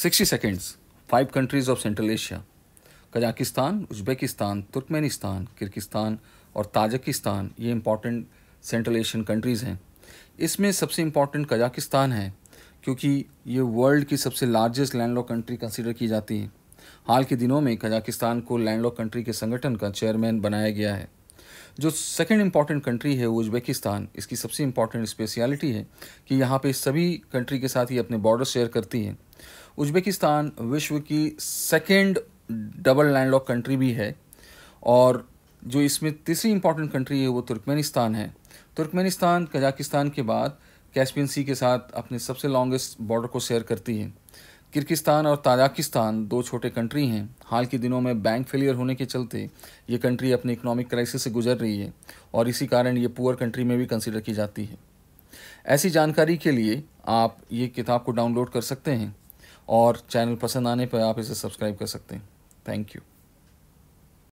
sixty seconds five countries of Central Asia Kazakhstan Uzbekistan Turkmenistan Kyrgyzstan और Tajikistan ये important central Asian countries हैं इसमें सबसे important Kazakhstan है क्योंकि ये वर्ल्ड की सबसे लार्जेस्ट लैंडलॉक कंट्री कंसिडर की जाती है हाल के दिनों में कजाकिस्तान को लैंडलॉक कंट्री के संगठन का चेयरमैन बनाया गया है जो सेकेंड इम्पॉर्टेंट कंट्री है वो उज्बेकिस्तान इसकी सबसे इम्पॉर्टेंट स्पेशलिटी है कि यहाँ पे सभी कंट्री के साथ ही अपने बॉर्डर शेयर करती है उज्बेकिस्तान विश्व की सेकेंड डबल लैंडलॉक कंट्री भी है और जो इसमें तीसरी इंपॉर्टेंट कंट्री है वो तुर्कमेनिस्तान है तुर्कमेनिस्तान कजाकिस्तान के बाद कैस्पियन सी के साथ अपने सबसे लॉन्गेस्ट बॉर्डर को शेयर करती है किर्गिस्तान और ताजाकिस्तान दो छोटे कंट्री हैं हाल के दिनों में बैंक फेलियर होने के चलते ये कंट्री अपने इकोनॉमिक क्राइसिस से गुजर रही है और इसी कारण ये पुअर कंट्री में भी कंसिडर की जाती है ऐसी जानकारी के लिए आप ये किताब को डाउनलोड कर सकते हैं और चैनल पसंद आने पर आप इसे सब्सक्राइब कर सकते हैं थैंक यू